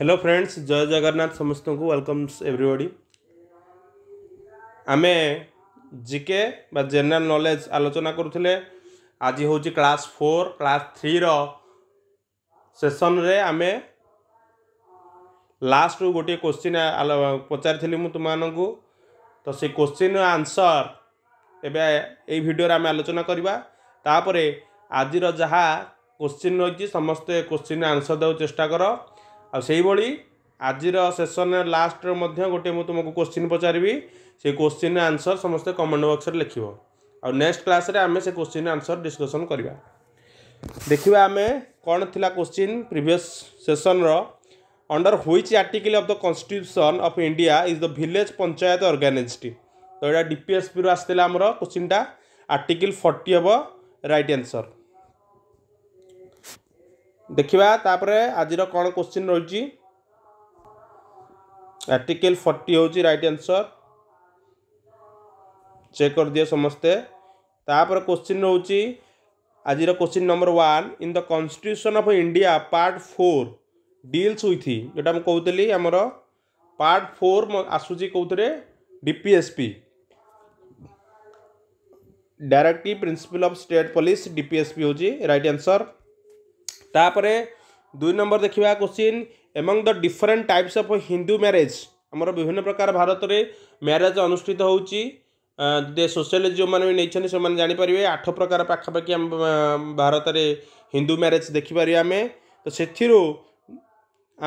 Hello friends ଜୟ ଜଗନ୍ନାଥ ସମସ୍ତଙ୍କୁ ୱେଲକମ୍ସ ଏଭ୍ରିବଡ଼ି ଆମେ G K ବା ଜେନେରାଲ ନଲେଜ୍ ଆଲୋଚନା କରୁଥିଲେ ଆଜି ହେଉଛି କ୍ଲାସ୍ ଫୋର୍ କ୍ଲାସ୍ ଥ୍ରୀର ସେସନରେ ଆମେ ଲାଷ୍ଟରୁ ଗୋଟିଏ କୋଶ୍ଚିନ୍ ପଚାରିଥିଲି ମୁଁ ତୁମମାନଙ୍କୁ ତ ସେ କୋଶ୍ଚିନ୍ ଆନ୍ସର୍ ଏବେ ଏଇ ଭିଡ଼ିଓରେ ଆମେ ଆଲୋଚନା କରିବା ତାପରେ ଆଜିର ଯାହା କୋଶ୍ଚିନ୍ ରହିଛି ସମସ୍ତେ କୋଶ୍ଚିନ୍ ଆନ୍ସର୍ ଦେବାକୁ ଚେଷ୍ଟା କର ଆଉ ସେଇଭଳି ଆଜିର ସେସନ୍ର ଲାଷ୍ଟରେ ମଧ୍ୟ ଗୋଟିଏ ମୁଁ ତୁମକୁ କୋଶ୍ଚିନ୍ ପଚାରିବି ସେ କୋଶ୍ଚିନ୍ର ଆନ୍ସର୍ ସମସ୍ତେ କମେଣ୍ଟ ବକ୍ସରେ ଲେଖିବ ଆଉ ନେକ୍ସଟ କ୍ଲାସ୍ରେ ଆମେ ସେ କୋଶ୍ଚିନ୍ ଆନ୍ସର୍ ଡିସ୍କସନ୍ କରିବା ଦେଖିବା ଆମେ କ'ଣ ଥିଲା କୋଶ୍ଚିନ୍ ପ୍ରିଭିୟସ୍ ସେସନ୍ର under which article of the constitution of India is the village panchayat organized ତ ଏଇଟା ଡିପିଏସ୍ପିରୁ ଆସିଥିଲା ଆମର କୋଶ୍ଚିନ୍ଟା ଆର୍ଟିକଲ୍ ଫର୍ଟି ହେବ ରାଇଟ୍ ଆନ୍ସର୍ ଦେଖିବା ତାପରେ ଆଜିର କ'ଣ କୋଶ୍ଚିନ୍ ରହିଛି ଆର୍ଟିକେଲ୍ ଫର୍ଟି ହେଉଛି ରାଇଟ୍ ଆନ୍ସର୍ ଚେକ୍ କରିଦିଅ ସମସ୍ତେ ତାପରେ କୋଶ୍ଚିନ୍ ରହୁଛି ଆଜିର question number one in the constitution of India part four deals with ଯେଉଁଟା ମୁଁ କହୁଥିଲି ଆମର ପାର୍ଟ ଫୋର୍ ଆସୁଛି କେଉଁଥିରେ D P S P directive principle of state police D P S P ହେଉଛି ରାଇଟ୍ ଆନ୍ସର୍ ତାପରେ ଦୁଇ ନମ୍ବର ଦେଖିବା କୋଶ୍ଚିନ୍ ଏବଂ the different types of Hindu marriage ଆମର ବିଭିନ୍ନ ପ୍ରକାର ଭାରତରେ ମ୍ୟାରେଜ୍ ଅନୁଷ୍ଠିତ ହେଉଛି ଯେ ସୋସିଆଲିଷ୍ଟ ଯେଉଁମାନେ ବି ନେଇଛନ୍ତି ସେମାନେ ଜାଣିପାରିବେ ଆଠ ପ୍ରକାର ପାଖାପାଖି ଆମ ଭାରତରେ ହିନ୍ଦୁ ମ୍ୟାରେଜ୍ ଦେଖିପାରିବା ଆମେ ତ ସେଥିରୁ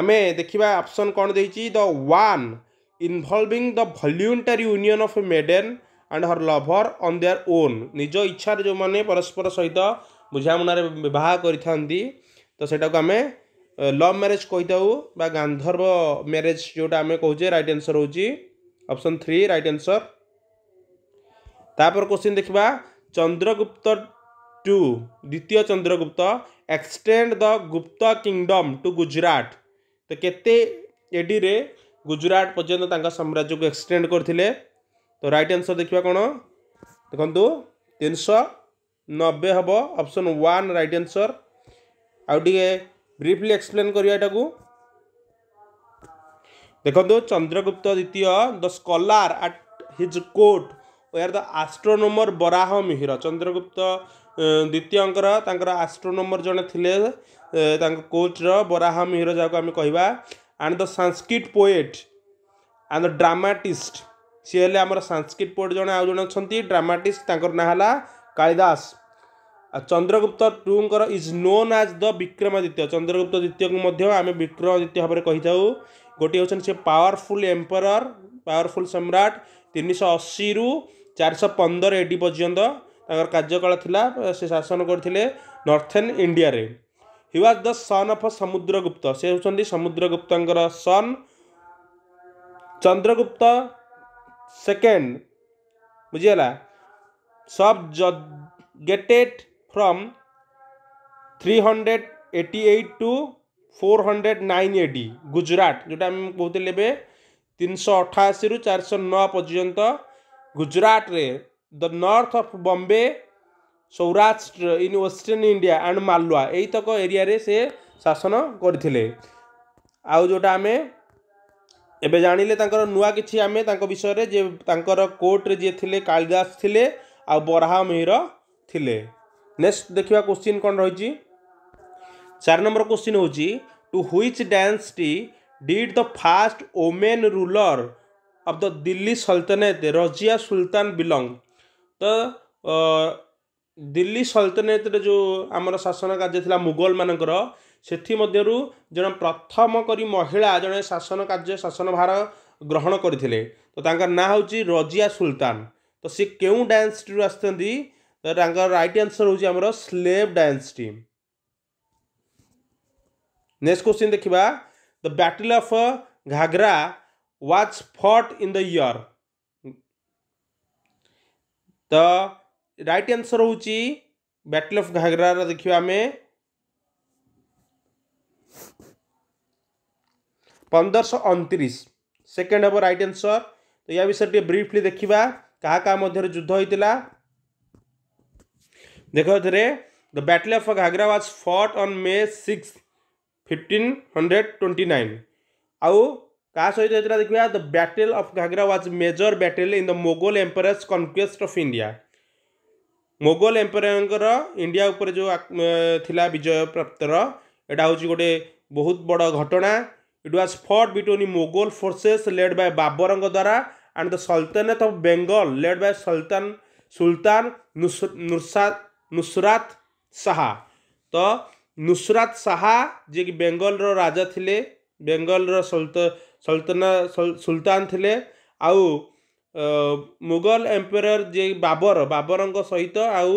ଆମେ ଦେଖିବା ଅପସନ୍ କ'ଣ ଦେଇଛି the one involving the voluntary union of maiden and her lover on their own ନିଜ ଇଚ୍ଛାରେ ଯେଉଁମାନେ ପରସ୍ପର ସହିତ ବୁଝାମଣାରେ ବିବାହ କରିଥାନ୍ତି ତ ସେଇଟାକୁ ଆମେ ଲଭ୍ ମ୍ୟାରେଜ୍ କହିଥାଉ ବା ଗାନ୍ଧର୍ବ ମ୍ୟାରେଜ୍ ଯେଉଁଟା ଆମେ କହୁଛେ ରାଇଟ୍ ଆନ୍ସର୍ ହେଉଛି ଅପସନ୍ ଥ୍ରୀ ରାଇଟ୍ ଆନ୍ସର୍ ତାପରେ କୋଶ୍ଚିନ୍ ଦେଖିବା ଚନ୍ଦ୍ରଗୁପ୍ତ ଟୁ ଦ୍ୱିତୀୟ Chandragupta extend the Gupta kingdom to Gujarat ତ କେତେ ଏଡ଼ିରେ ଗୁଜୁରାଟ ପର୍ଯ୍ୟନ୍ତ ତାଙ୍କ ସାମ୍ରାଜ୍ୟକୁ ଏକ୍ସଟେଣ୍ଡ କରିଥିଲେ ତ ରାଇଟ୍ ଆନ୍ସର୍ ଦେଖିବା କ'ଣ ଦେଖନ୍ତୁ ତିନିଶହ ନବେ ହେବ ଅପସନ୍ ୱାନ୍ ରାଇଟ୍ ଆନ୍ସର୍ ଆଉ ଟିକେ ବ୍ରିଫଲି ଏକ୍ସପ୍ଲେନ୍ କରିବା ଏଟାକୁ ଦେଖନ୍ତୁ ଚନ୍ଦ୍ରଗୁପ୍ତ ଦ୍ୱିତୀୟ the scholar at his court were the astronomer Varaha Mihir Chandragupta ଦ୍ୱିତୀୟଙ୍କର ତାଙ୍କର ଆଷ୍ଟ୍ରୋନୋମର ଜଣେ ଥିଲେ ତାଙ୍କ କୋଚ୍ର ବରାହ ମିହିର ଯାହାକୁ ଆମେ କହିବା and the Sanskrit poet and the dramatist ସିଏ ହେଲେ ଆମର ସାଂସ୍କ୍ରିଟ୍ ପୋଏଟ୍ ଜଣେ ଆଉ ଜଣେ ଅଛନ୍ତି ଡ୍ରାମାଟିଷ୍ଟ ତାଙ୍କର ନାଁ ହେଲା କାଳିଦାସ ଚନ୍ଦ୍ରଗୁପ୍ତ ଟୁଙ୍କର is known as the Vikramaditya Chandragupta ଦ୍ୱିତୀୟକୁ ମଧ୍ୟ ଆମେ ବିକ୍ରମାଦିତ୍ୟ ଭାବରେ କହିଥାଉ ଗୋଟିଏ ହେଉଛନ୍ତି ସେ ପାୱାରଫୁଲ୍ ଏମ୍ପରର୍ ପାୱାରଫୁଲ୍ ସମ୍ରାଟ ତିନିଶହ ଅଶୀରୁ ଚାରିଶହ ପନ୍ଦର ଏଡ଼ି ପର୍ଯ୍ୟନ୍ତ ତାଙ୍କର କାର୍ଯ୍ୟକାଳ ଥିଲା ସେ ଶାସନ କରିଥିଲେ ନର୍ଥର୍ଣ୍ଣ ଇଣ୍ଡିଆରେ he was the son of Samudragupta ସେ ହେଉଛନ୍ତି ସମୁଦ୍ରଗୁପ୍ତଙ୍କର ସନ୍ ଚନ୍ଦ୍ରଗୁପ୍ତ ସେକେଣ୍ଡ ବୁଝିଗଲା ସବ୍ ଗେଟେଟ୍ from 388 to 409 AD গুজরাট ଯେଉଁଟା ଆମେ କହୁଥିଲେ ଏବେ ତିନିଶହ ଅଠାଅଶୀରୁ ଚାରିଶହ ନଅ ପର୍ଯ୍ୟନ୍ତ ଗୁଜରାଟରେ the north of Bombay Saurashtra in western India and Malwa ଏଇତକ ଏରିଆରେ ସେ ଶାସନ କରିଥିଲେ ଆଉ ଯେଉଁଟା ଆମେ ଏବେ ଜାଣିଲେ ତାଙ୍କର ନୂଆ କିଛି ଆମେ ତାଙ୍କ ବିଷୟରେ ଯେ ତାଙ୍କର କୋର୍ଟରେ ଯିଏ ଥିଲେ କାଳିଦାସ ଥିଲେ ଆଉ ବରାହ ମିହିର ଥିଲେ ନେକ୍ସଟ ଦେଖିବା କୋଶ୍ଚିନ୍ କ'ଣ ରହିଛି ଚାରି ନମ୍ବର କୋଶ୍ଚିନ୍ ହେଉଛି to which dynasty did the first woman ruler of the Delhi sultanate Razia Sultan belong ତ ଦିଲ୍ଲୀ ସଲତନେତରେ ଯେଉଁ ଆମର ଶାସନ କାର୍ଯ୍ୟ ଥିଲା ମୁଗଲମାନଙ୍କର ସେଥିମଧ୍ୟରୁ ଜଣେ ପ୍ରଥମ କରି ମହିଳା ଜଣେ ଶାସନ କାର୍ଯ୍ୟ ଶାସନ ଭାର ଗ୍ରହଣ କରିଥିଲେ ତ ତାଙ୍କର ନାଁ ହେଉଛି ରଜିଆ ସୁଲତାନ ତ ସେ କେଉଁ ଡ୍ୟାନ୍ସଟିରୁ ଆସିଛନ୍ତି तो रईट आंसर हूँ आम slave dynasty next question देखा the battle of Ghaghra was fought in दर तो राइट आंसर हूँ बैटल ऑफ घाघरा देखा आम पंद्रह अंतीस सेकेंड हम रईट आंसर तो या विषय ब्रिफली देखा क्या क्या मध्य युद्ध होता देखो तेरे the battle of Ghaghra was fought on May six fifteen hundred twenty nine आउ का सहित होता देखा the battle of Ghaghra was major battle in the Mughal emperor's conquest of India Mughal ଏମ୍ପେରିୟଙ୍କର ଇଣ୍ଡିଆ ଉପରେ ଯେଉଁ ଥିଲା ବିଜୟ ପ୍ରାପ୍ତର ଏଇଟା ହେଉଛି ଗୋଟେ ବହୁତ ବଡ଼ ଘଟଣା it was fought between Mughal forces led by ବାବରଙ୍କ ଦ୍ୱାରା and the sultanate of Bengal led by sultan sultan ନୁର୍ସା নুসরাত ଶାହା ତ ନୁସରାତ ଶାହା ଯିଏକି ବେଙ୍ଗଲର ରାଜା ଥିଲେ ବେଙ୍ଗଲର ସଲତନା ସୁଲତାନ ଥିଲେ ଆଉ ମୁଗଲ ଏମ୍ପେରର ଯିଏ ବାବର ବାବରଙ୍କ ସହିତ ଆଉ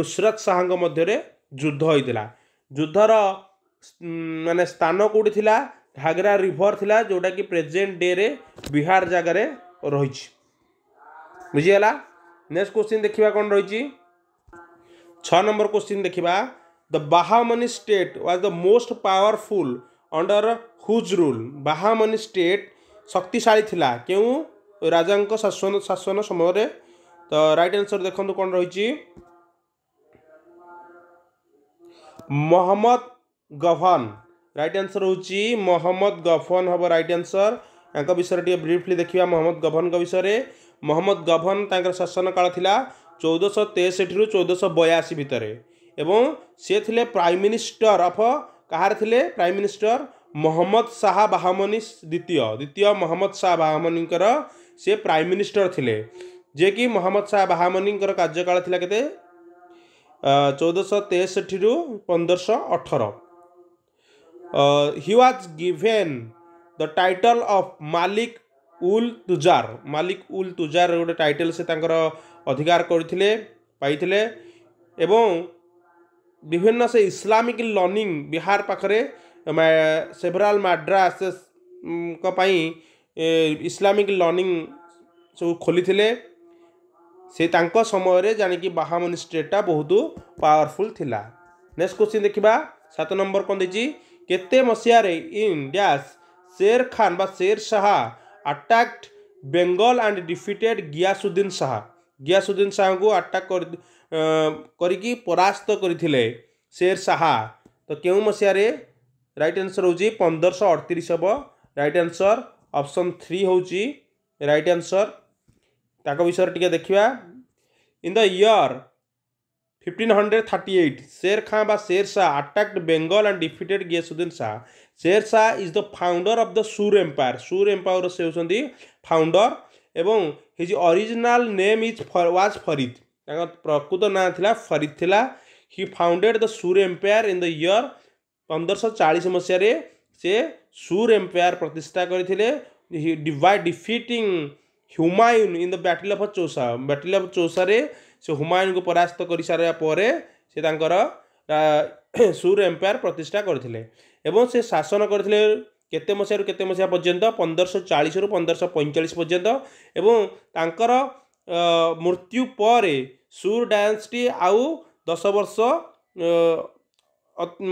ନୁସରତ ଶାହାଙ୍କ ମଧ୍ୟରେ ଯୁଦ୍ଧ ହୋଇଥିଲା ଯୁଦ୍ଧର ମାନେ ସ୍ଥାନ କେଉଁଠି ଥିଲା ଘାଗରା ରିଭର ଥିଲା ଯେଉଁଟାକି ପ୍ରେଜେଣ୍ଟ ଡେରେ ବିହାର ଜାଗାରେ ରହିଛି ବୁଝିଗଲା ନେକ୍ସଟ କ୍ୱେଶ୍ଚିନ୍ ଦେଖିବା କ'ଣ ରହିଛି छ number the Bahmani state was the most powerful under whose rule Bahmani state शक्तिशाली थिला के राजाको शासन शासन समय तन्सर देख्नु कोन रहिछि मोहम्मद गफन राइट आन्सर हुन्छ मोहम्मद गफन हे राइट आन्सर विषय ब्रिफली देखिया मोहम्मद गभनको विषय मोहम्मद गफन तर शासन काल थिला চৌদশো তেষঠিরু চৌদশো বয়াশি ভিতরে এবং সে লে প্রাইম মিনিষ্টর অফ কাহার লে প্রাইম মিনিষ্টর মহম্মদ শাহ বাহমনি দ্বিতীয় দ্বিতীয় মহম্মদ শাহ বাহমনিঙ্কর সে প্রাইম মিনিষ্টর লে ଯିଏକି ମହମ୍ମଦ ଶାହା ବାହାମନିଙ୍କର କାର୍ଯ୍ୟକାଳ ଥିଲା କେତେ ଚଉଦଶହ ତେଷଠିରୁ ପନ୍ଦରଶହ ଅଠର he was given the title of Malik ul Tujjar Malik ul Tujjar ଗୋଟେ ଟାଇଟଲ୍ ସେ ତାଙ୍କର অধিকার করি থিলে পাই থিলে এবোন বিভিন্ন সে ইসলামিক লার্নিং বিহার পাখরে সেভারাল মাদ্রাস কো পাই ইসলামিক লার্নিং সু খলি থিলে সে তাংক সময়রে জানকি বাহামনি স্টেটা বহুত পাওয়ারফুল থিলা নেক্সট কোশ্চেন দেখিবা 7 নম্বর কো দিজি কেতে মসিয়ার ইন ড্যাশ শের খান বা Sher Shah attack Bengal and defeated Ghiyasuddin Shah Ghiyasuddin ଶାହଙ୍କୁ ଆଟାକ୍ କରିକି ପରାସ୍ତ କରିଥିଲେ ଶେର ଶାହା ତ କେଉଁ ମସିହାରେ ରାଇଟ୍ ଆନ୍ସର୍ ହେଉଛି ପନ୍ଦରଶହ ଅଠତିରିଶ ହେବ ରାଇଟ୍ ଆନ୍ସର୍ ଅପସନ୍ ଥ୍ରୀ ହେଉଛି ରାଇଟ୍ ଆନ୍ସର୍ ତାଙ୍କ ବିଷୟରେ ଟିକେ ଦେଖିବା in the year fifteen hundred thirty eight Sher Khan बा Sher Shah attacked Bengal and defeated Ghiyasuddin Shah Sher Shah is the founder of the Sur empire Sur empire से होती फाउंडर ଏବଂ his original name is was Farid ତାଙ୍କ ପ୍ରକୃତ ନାଁ ଥିଲା ଫରିଦ୍ ଥିଲା he founded the Sur empire in the year ପନ୍ଦରଶହ ଚାଳିଶ ମସିହାରେ ସେ ସୁର୍ ଏମ୍ପାୟାର ପ୍ରତିଷ୍ଠା କରିଥିଲେ by defeating Humayun in the battle of Chausa battle of ଚୌସାରେ ସେ ହୁମାୟୁନଙ୍କୁ ପରାସ୍ତ କରିସାରିବା ପରେ ସେ ତାଙ୍କର ସୁର୍ ଏମ୍ପାୟାର ପ୍ରତିଷ୍ଠା କରିଥିଲେ ଏବଂ ସେ ଶାସନ କରିଥିଲେ କେତେ ମସିହାରୁ କେତେ ମସିହା ପର୍ଯ୍ୟନ୍ତ ପନ୍ଦରଶହ ଚାଳିଶରୁ ପନ୍ଦରଶହ ପଇଁଚାଳିଶ ପର୍ଯ୍ୟନ୍ତ ଏବଂ ତାଙ୍କର ମୃତ୍ୟୁ ପରେ ସୁର ଡ୍ୟାନ୍ସଟି ଆଉ ଦଶ ବର୍ଷ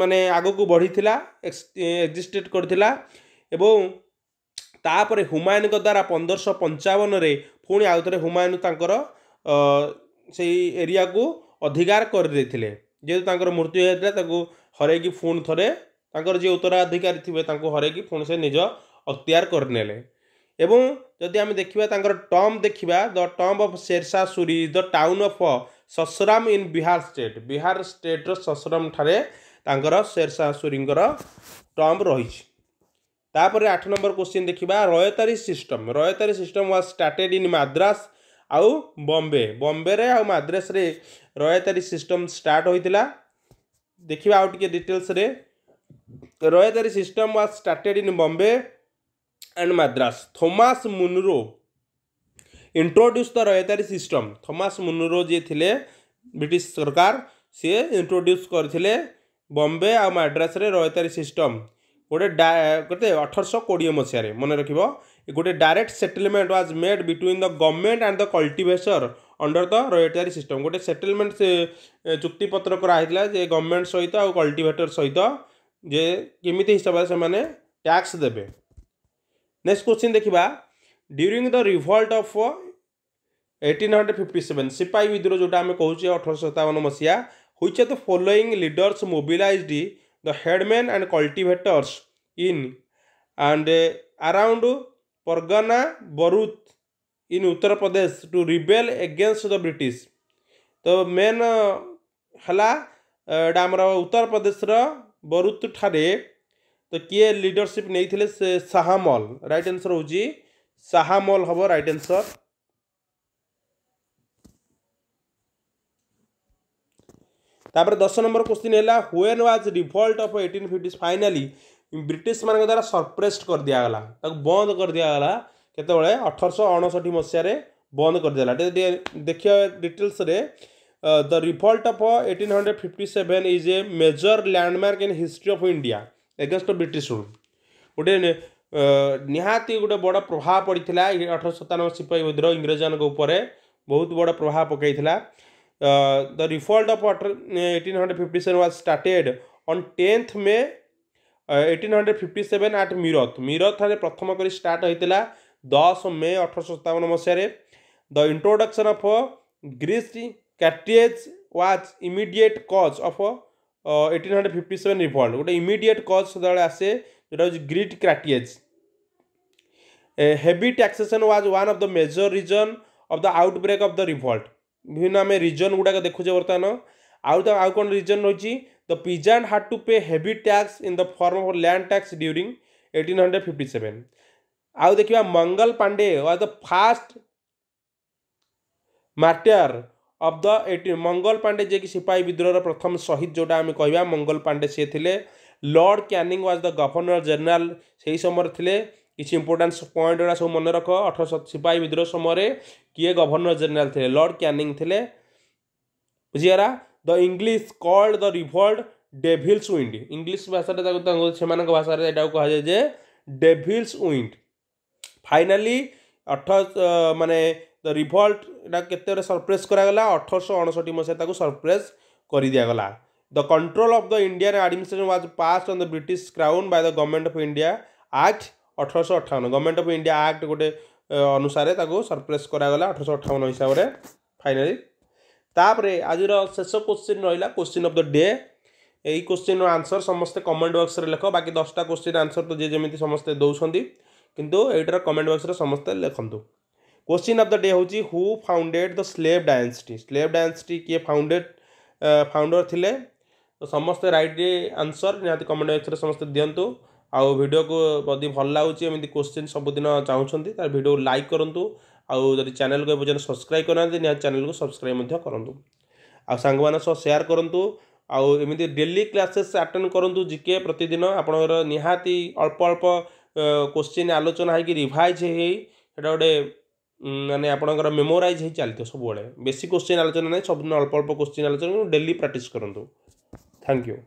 ମାନେ ଆଗକୁ ବଢ଼ିଥିଲା ଏକ୍ଜିଷ୍ଟେଡ଼୍ କରିଥିଲା ଏବଂ ତାପରେ ହୁମାୟୁନଙ୍କ ଦ୍ୱାରା ପନ୍ଦରଶହ ପଞ୍ଚାବନରେ ପୁଣି ଆଉ ଥରେ ହୁମାୟୁନ ତାଙ୍କର ସେଇ ଏରିଆକୁ ଅଧିକାର କରିଦେଇଥିଲେ ଯେହେତୁ ତାଙ୍କର ମୃତ୍ୟୁ ହୋଇଯାଇଥିଲା ତାକୁ ପୁଣି ଥରେ ତାଙ୍କର ଯିଏ ଉତ୍ତରାଧିକାରୀ ଥିବେ ତାଙ୍କୁ ହରେଇକି ପୁଣି ସେ ନିଜ ଅକ୍ତିଆର କରିନେଲେ ଏବଂ ଯଦି ଆମେ ଦେଖିବା ତାଙ୍କର ଟର୍ମ ଦେଖିବା ଦ ଟର୍ମ of Sher Shah Suri the town of Sasaram in Bihar state Bihar ଷ୍ଟେଟ୍ର ସସରାମ ଠାରେ ତାଙ୍କର ଶେରଶା ସୁରୀଙ୍କର ଟର୍ମ ରହିଛି ତାପରେ ଆଠ ନମ୍ବର କୋଶ୍ଚିନ୍ ଦେଖିବା ryotwari system ryotwari system was started in Madras ଆଉ ବମ୍ବେ ବମ୍ବେରେ ଆଉ ମାଦ୍ରାସରେ ରୟତାରୀ ସିଷ୍ଟମ୍ ଷ୍ଟାର୍ଟ ହୋଇଥିଲା ଦେଖିବା ଆଉ ଟିକେ ଡିଟେଲ୍ସରେ Royatari system was started in Bombay and Madras. Thomas Munro introduced the Royatari system. Thomas Munro जे थिले ब्रिटिश सरकार से introduce करथिले बम्बे आ मद्रास रे रयतारी सिस्टम गोटे गोटे अठरश कोड़े मसीह मन रख गोटे direct settlement was made between the government and the cultivator under the ryotwari system गोटे सेटलमेंट चुक्तिपत्र कराही गवर्नमेंट सहित आउ कल्टिवेटर सहित ଯେ କେମିତି ହିସାବରେ ସେମାନେ ଟ୍ୟାକ୍ସ ଦେବେ ନେକ୍ସଟ କ୍ୱେଶ୍ଚିନ୍ ଦେଖିବା during the revolt of eighteen hundred fifty seven ସିପାହୀ ବିଦ୍ରୋହ ଯେଉଁଟା ଆମେ କହୁଛେ ଅଠରଶହ ସତାବନ ମସିହା which the following leaders mobilized the headmen and cultivators in and around Pargana Baraut in Uttar Pradesh to rebel against the British तो मेन है आमर उत्तर प्रदेश ବରୁତ ଠାରେ ତ କିଏ ଲିଡରସିପ୍ ନେଇଥିଲେ ସେ ଶାହାମଲ ରାଇଟ୍ ଆନ୍ସର୍ ହେଉଛି ଶାହାମଲ ହେବ ରାଇଟ୍ ଆନ୍ସର୍ ତାପରେ ଦଶ ନମ୍ବର କୋଶ୍ଚିନ୍ ହେଲା when was revolt of eighteen fifty finally ବ୍ରିଟିଶମାନଙ୍କ ଦ୍ୱାରା ସର୍ପ୍ରେସ୍ଡ କରିଦିଆଗଲା ତାକୁ ବନ୍ଦ କରିଦିଆଗଲା କେତେବେଳେ ଅଠରଶହ ଅଣଷଠି ମସିହାରେ ବନ୍ଦ କରିଦେଲା ଟିକେ ଦେଖିବା ଡିଟେଲ୍ସରେ the revolt of 1857 is a major landmark in history of India against British rule ଗୋଟେ ନିହାତି ଗୋଟେ ବଡ଼ ପ୍ରଭାବ ପଡ଼ିଥିଲା ଅଠରଶହ ସତାନବେ ସିପାହୀ ବିଦ୍ରୋହ ଇଂରେଜମାନଙ୍କ ଉପରେ ବହୁତ ବଡ଼ ପ୍ରଭାବ ପକାଇଥିଲା the revolt of eighteen hundred fifty seven was started on tenth May eighteen hundred fifty seven at Meerut ମିରତଠାରେ ପ୍ରଥମ କରି ଷ୍ଟାର୍ଟ ହୋଇଥିଲା ଦଶ ମେ ଅଠରଶହ ସତାବନ ମସିହାରେ the introduction of greased cartridge was immediate cause of eighteen hundred fifty seven revolt ଗୋଟେ immediate cause ସଦାବେଳେ ଆସେ ଯେଉଁଟା ହେଉଛି greased cartridge heavy taxation was one of the major reason of the outbreak of the revolt ବିଭିନ୍ନ ଆମେ reason ଗୁଡ଼ାକ ଦେଖୁଛେ ବର୍ତ୍ତମାନ ଆଉ ତ ଆଉ କ'ଣ ରିଜନ୍ ରହିଛି the peasant had to pay heavy tax in the form of land tax during eighteen hundred fifty seven ଆଉ ଦେଖିବା Mangal Pandey was the first martyr of the eighty Mangal Pandey ଯିଏକି ସିପାହୀ ବିଦ୍ରୋହର ପ୍ରଥମ ଶହୀଦ ଯେଉଁଟା ଆମେ କହିବା ମଙ୍ଗଲ ପାଣ୍ଡେ ସିଏ ଥିଲେ Lord Canning was the governor general ସେହି ସମୟରେ ଥିଲେ କିଛି ଇମ୍ପୋର୍ଟାନ୍ସ ପଏଣ୍ଟ ଗୁଡ଼ା ସବୁ ମନେ ରଖ ଅଠରଶହ ସିପାହୀ ବିଦ୍ରୋହ ସମୟରେ କିଏ ଗଭର୍ଣ୍ଣର ଜେନେରାଲ୍ ଥିଲେ ଲର୍ଡ଼ କ୍ୟାନିଂ ଥିଲେ ବୁଝିଗଲା the English called the revolt devil's wind English ଭାଷାରେ ତାକୁ ତାଙ୍କୁ ସେମାନଙ୍କ ଭାଷାରେ ଏଇଟାକୁ କୁହାଯାଏ ଯେ ଡେଭିଲ୍ସ ୱିଣ୍ଡ ଫାଇନାଲି ଅଠର ମାନେ ତ ରିଭଲ୍ଟ ଏଇଟା କେତେବେଳେ ସର୍ପ୍ରେସ୍ କରାଗଲା ଅଠରଶହ ଅଣଷଠି ମସିହାରେ ତାକୁ ସର୍ପ୍ରେସ୍ କରିଦିଆଗଲା the control of the Indian administration was pass on the British crown by the government of India act ଅଠରଶହ ଅଠାବନ ଗଭର୍ଣ୍ଣମେଣ୍ଟ ଅଫ୍ ଇଣ୍ଡିଆ ଆକ୍ଟ ଗୋଟେ ଅନୁସାରେ ତାକୁ ସର୍ପ୍ରେସ୍ କରାଗଲା ଅଠରଶହ ଅଠାବନ ହିସାବରେ ଫାଇନାଲି ତାପରେ ଆଜିର ଶେଷ କୋଶ୍ଚିନ୍ ରହିଲା କୋଶ୍ଚିନ୍ ଅଫ୍ ଦ ଡେ ଏଇ କୋଶ୍ଚିନ୍ର ଆନ୍ସର୍ ସମସ୍ତେ କମେଣ୍ଟ ବକ୍ସରେ ଲେଖ ବାକି ଦଶଟା କୋଶ୍ଚିନ୍ ଆନ୍ସର୍ ତ ଯିଏ ଯେମିତି ସମସ୍ତେ ଦେଉଛନ୍ତି କିନ୍ତୁ ଏଇଟାର କମେଣ୍ଟ ବକ୍ସରେ ସମସ୍ତେ ଲେଖନ୍ତୁ क्वेश्चन ऑफ द डे हूँ who founded the slave dynasty slave dynasty किए फाउंडेड फाउंडर थिले तो समस्ते रईट आंसर निहाती कमेंट बक्स में समस्त दिंतु आउ भिड को जदि भल लगुच एम क्वेश्चन सबुदिन चाहते तार भिड लाइक करूँ आउ जदि चैनल को एपर्यंत सब्सक्राइब करना निहाती चैनल को सब्सक्राइब करूँ आउ सांग सेयार करूँ आउ एमती डेली क्लासेस आटेड करूँ जिके प्रतिदिन आपंकर निहाती अल्प अल्प क्वेश्चन आलोचना होगी रिभाइज हो ସେଇଟା ଗୋଟେ ମାନେ ଆପଣଙ୍କର ମେମୋରାଇଜ୍ ହେଇ ଚାଲିଥିବ ସବୁବେଳେ ବେଶୀ କୋଶ୍ଚିନ୍ ଆଲୋଚନା ନାହିଁ ସବୁଦିନ ଅଳ୍ପ ଅଳ୍ପ କୋଶ୍ଚିନ୍ ଆଲୋଚନା ଡେଲି ପ୍ରାକ୍ଟିସ୍ କରନ୍ତୁ ଥ୍ୟାଙ୍କ ୟୁ